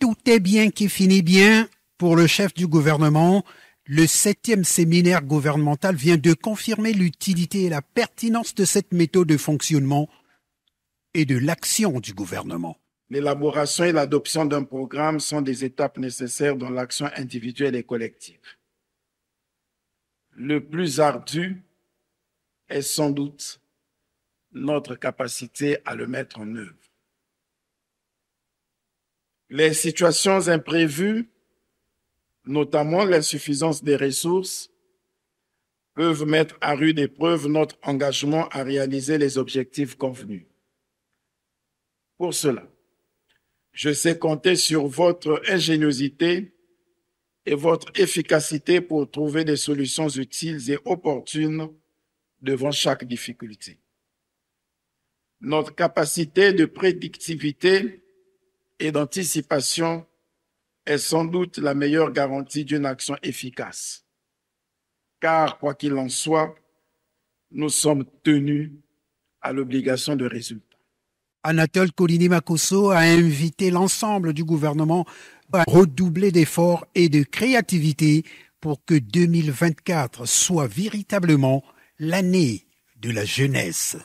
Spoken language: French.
Tout est bien qui finit bien pour le chef du gouvernement. Le septième séminaire gouvernemental vient de confirmer l'utilité et la pertinence de cette méthode de fonctionnement et de l'action du gouvernement. L'élaboration et l'adoption d'un programme sont des étapes nécessaires dans l'action individuelle et collective. Le plus ardu est sans doute notre capacité à le mettre en œuvre les situations imprévues, notamment l'insuffisance des ressources, peuvent mettre à rude épreuve notre engagement à réaliser les objectifs convenus. Pour cela, je sais compter sur votre ingéniosité et votre efficacité pour trouver des solutions utiles et opportunes devant chaque difficulté. Notre capacité de prédictivité et d'anticipation est sans doute la meilleure garantie d'une action efficace. Car, quoi qu'il en soit, nous sommes tenus à l'obligation de résultat. Anatole colini macosso a invité l'ensemble du gouvernement à redoubler d'efforts et de créativité pour que 2024 soit véritablement l'année de la jeunesse.